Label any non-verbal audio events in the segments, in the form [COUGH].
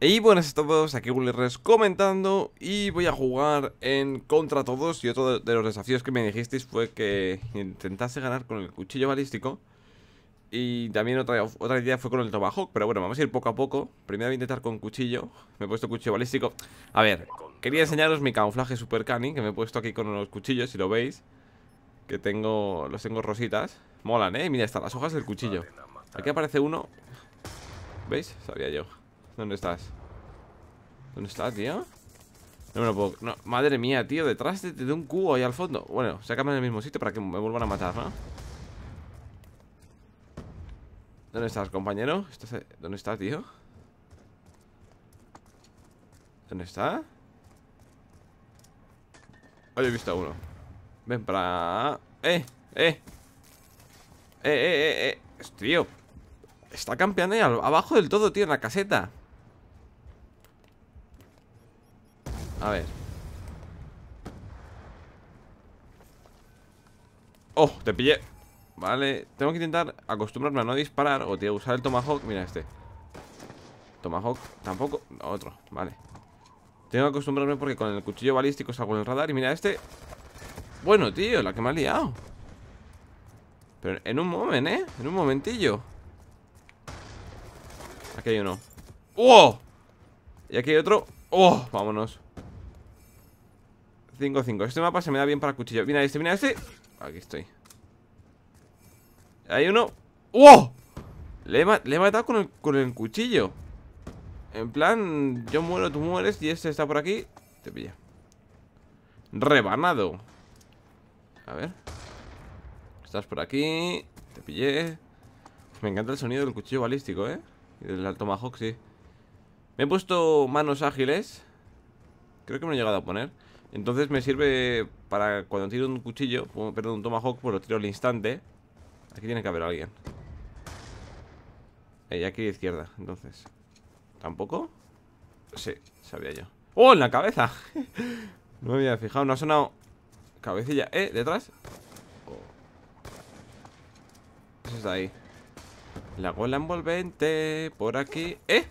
Y buenas a todos, aquí Gulirres comentando y voy a jugar en contra todos y otro de los desafíos que me dijisteis fue que intentase ganar con el cuchillo balístico y también otra, otra idea fue con el Tomahawk, pero bueno, vamos a ir poco a poco Primero voy a intentar con cuchillo, me he puesto cuchillo balístico A ver, quería enseñaros mi camuflaje super canning. que me he puesto aquí con los cuchillos, si lo veis Que tengo, los tengo rositas, molan, eh, mira, están las hojas del cuchillo Aquí aparece uno, ¿veis? Sabía yo ¿Dónde estás? ¿Dónde estás, tío? No me lo puedo... No, madre mía, tío, detrás de, un cubo ahí al fondo Bueno, sácame el mismo sitio para que me vuelvan a matar, ¿no? ¿Dónde estás, compañero? ¿Dónde estás, tío? ¿Dónde está? Hoy he visto a uno Ven para... ¡Eh! ¡Eh! ¡Eh, eh, eh! eh! ¡Eh! Tío Está campeando ahí abajo del todo, tío, en la caseta A ver Oh, te pillé Vale, tengo que intentar acostumbrarme a no disparar O tío, usar el Tomahawk, mira este Tomahawk, tampoco Otro, vale Tengo que acostumbrarme porque con el cuchillo balístico salgo en el radar Y mira este Bueno, tío, la que me ha liado Pero en un momento, eh En un momentillo Aquí hay uno ¡Oh! Y aquí hay otro ¡Oh! Vámonos 5, 5 Este mapa se me da bien para cuchillo Mira este, mira este Aquí estoy Hay uno ¡Wow! Le he, matado con el, cuchillo En plan, yo muero, tú mueres Y este está por aquí Te pilla Rebanado A ver Estás por aquí Te pillé Me encanta el sonido del cuchillo balístico, ¿eh? Y del tomahawk, sí Me he puesto manos ágiles Creo que me he llegado a poner entonces me sirve para cuando tiro un cuchillo, perdón, un tomahawk, pues lo tiro al instante. Aquí tiene que haber alguien. Eh, y aquí a izquierda, entonces. ¿Tampoco? Sí, sabía yo. ¡Oh, en la cabeza! [LAUGHS] no me había fijado, no ha sonado cabecilla. ¿Eh? ¿Detrás? Oh. Eso está ahí. La gola envolvente, por aquí. ¡Eh!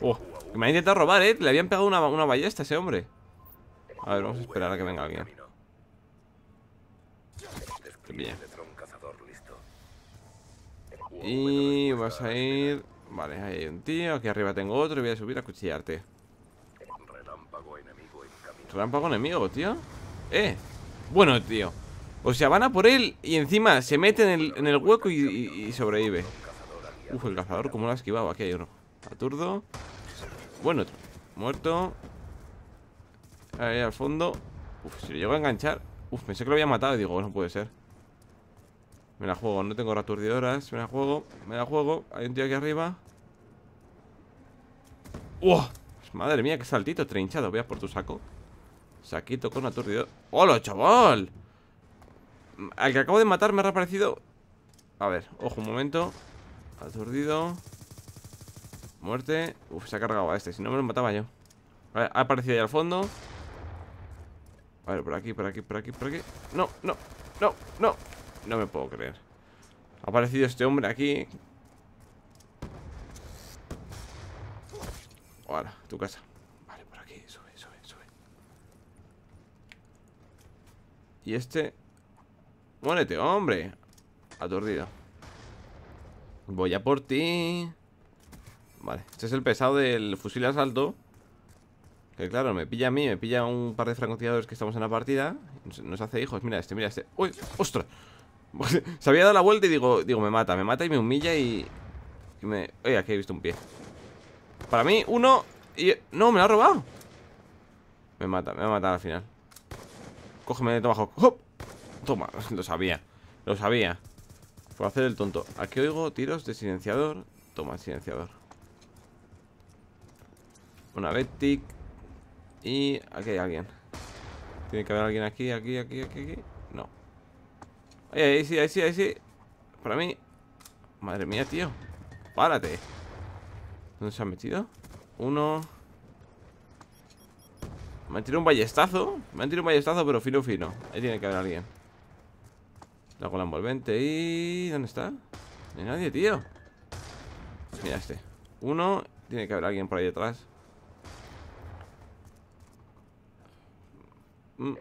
¡Oh! Me ha intentado robar, ¿eh? Le habían pegado una, una ballesta a ese hombre. A ver, vamos a esperar a que venga alguien. Bien. Y vas a ir... Vale, ahí hay un tío. Aquí arriba tengo otro y voy a subir a cuchillarte. Relámpago enemigo, tío. Eh. Bueno, tío. O sea, van a por él y encima se mete en el, hueco y, sobrevive. Uf, el cazador, como lo ha esquivado. Aquí hay uno. Aturdo. Bueno, Muerto. Ahí al fondo Uf, si lo llego a enganchar Uf, pensé que lo había matado y digo, no puede ser Me la juego, no tengo returdidoras Me la juego, me la juego Hay un tío aquí arriba ¡Uf! Madre mía, qué saltito, trinchado Voy a por tu saco Saquito con aturdidor ¡Hola, chaval! Al que acabo de matar me ha reaparecido A ver, ojo, un momento Aturdido Muerte Uf, se ha cargado a este, si no me lo mataba yo ha aparecido ahí al fondo Vale, por aquí, por aquí, por aquí, por aquí No, no, no, no No me puedo creer Ha aparecido este hombre aquí Ahora, tu casa Vale, por aquí, sube, sube, sube Y este Muérete, hombre Aturdido Voy a por ti Vale, este es el pesado del fusil de asalto que claro, me pilla a mí, me pilla un par de francotiradores que estamos en la partida. Nos, hace hijos. Mira este, mira este. ¡Uy! ¡Ostras! [LAUGHS] Se había dado la vuelta y digo, digo, me mata, me mata y me humilla y. me. Oye, aquí he visto un pie. Para mí, uno. Y. ¡No! ¡Me lo ha robado! Me mata, me va a matar al final. Cógeme de tomajo. ¡Hop! Toma, [LAUGHS] lo sabía. Lo sabía. Por hacer el tonto. Aquí oigo tiros de silenciador. Toma, silenciador. Una Betic y aquí hay alguien. Tiene que haber alguien aquí, aquí, aquí, aquí, aquí. No. Ahí, sí, ahí sí, ahí sí. Para mí. Madre mía, tío. Párate. ¿Dónde se ha metido? Uno. Me han tirado un ballestazo. Me han tirado un ballestazo, pero fino, fino. Ahí tiene que haber alguien. La cola envolvente y. ¿Dónde está? No hay nadie, tío. Mira este. Uno. Tiene que haber alguien por ahí detrás. Mm.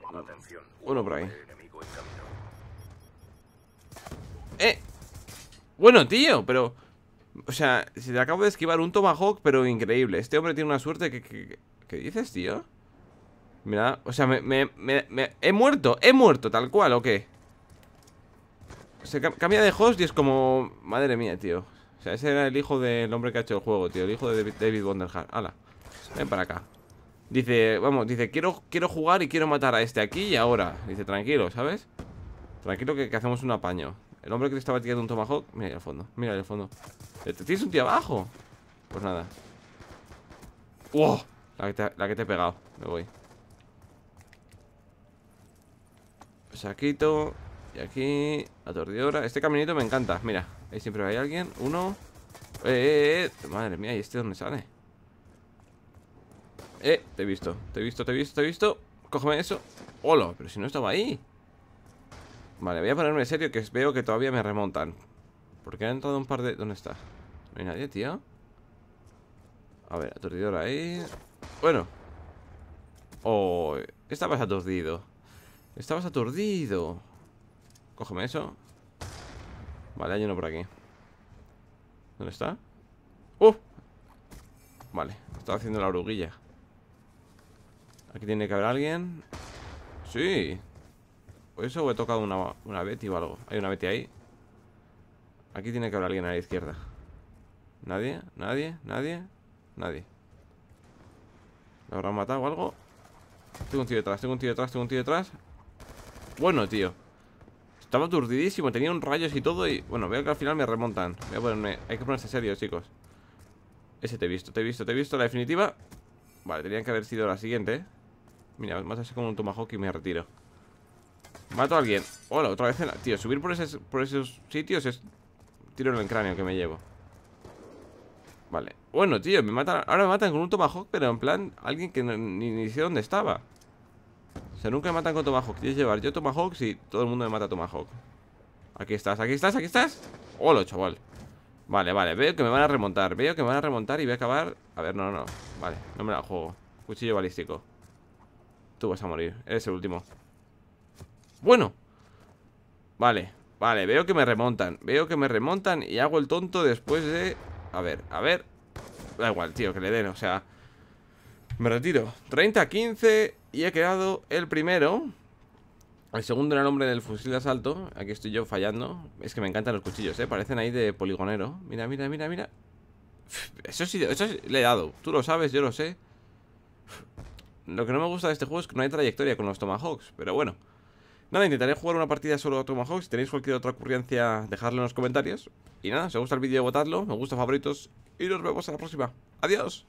uno por ahí. ¡Eh! Bueno, tío, pero... O sea, se te acabo de esquivar un Tomahawk, pero increíble. Este hombre tiene una suerte que... ¿Qué dices, tío? Mira, o sea, me, He muerto, he muerto, tal cual, ¿o qué? Se cambia de host y es como... Madre mía, tío. O sea, ese era el hijo del hombre que ha hecho el juego, tío. El hijo de David Wonderhart. Hala, ven para acá. Dice, vamos, dice, quiero, quiero jugar y quiero matar a este aquí y ahora. Dice, tranquilo, ¿sabes? Tranquilo que, hacemos un apaño. El hombre que te estaba tirando un tomahawk, mira ahí al fondo, mira ahí al fondo. Eh, ¿Tienes un tío abajo? Pues nada. ¡Wow! La que, te, he pegado, me voy. Saquito. Pues y aquí, atordidora. Este caminito me encanta, mira. Ahí siempre hay alguien. Uno. ¡Eh, eh, eh! eh. Madre mía, ¿y este dónde sale? Eh, te he visto, te he visto, te he visto, te he visto Cógeme eso Hola, pero si no estaba ahí Vale, voy a ponerme serio que veo que todavía me remontan Porque han entrado un par de... ¿Dónde está? No hay nadie, tío A ver, aturdidor ahí Bueno Oh, estabas aturdido Estabas aturdido Cógeme eso Vale, hay uno por aquí ¿Dónde está? Uf. ¡Uh! Vale, estaba haciendo la oruguilla Aquí tiene que haber alguien Sí Por eso he tocado una, una Betty o algo Hay una Betty ahí Aquí tiene que haber alguien a la izquierda Nadie, nadie, nadie Nadie ¿Lo habrán matado o algo? Tengo un tío detrás, tengo un tío detrás, tengo un tío detrás Bueno, tío Estaba aturdidísimo, tenía un rayos y todo Y bueno, veo que al final me remontan hay que ponerse serio, chicos Ese te he visto, te he visto, te he visto La definitiva Vale, tenía que haber sido la siguiente, ¿eh? Mira, más así con un tomahawk y me retiro. Mato a alguien. Hola, otra vez. En la... Tío, subir por, por esos sitios es tiro en el cráneo que me llevo. Vale. Bueno, tío, me matan. Ahora me matan con un tomahawk, pero en plan, alguien que ni, sé dónde estaba. O sea, nunca me matan con tomahawk. Quieres llevar yo tomahawk si todo el mundo me mata tomahawk. Aquí estás, aquí estás, aquí estás. Hola, chaval. Vale, vale, veo que me van a remontar. Veo que me van a remontar y voy a acabar. A ver, no, no. Vale, no me la juego. Cuchillo balístico. Tú vas a morir, eres el último Bueno Vale, vale, veo que me remontan Veo que me remontan y hago el tonto después de... A ver, a ver Da igual, tío, que le den, o sea Me retiro 30-15 y he quedado el primero el segundo era el hombre del fusil de asalto. Aquí estoy yo fallando. Es que me encantan los cuchillos, ¿eh? Parecen ahí de poligonero. Mira, mira, mira, mira. Eso sí, eso sí, le he dado. Tú lo sabes, yo lo sé. Lo que no me gusta de este juego es que no hay trayectoria con los Tomahawks, pero bueno. Nada, intentaré jugar una partida solo a Tomahawks. Si tenéis cualquier otra ocurrencia, dejadlo en los comentarios. Y nada, si os gusta el vídeo, votadlo. Me gusta, favoritos. Y nos vemos en la próxima. ¡Adiós!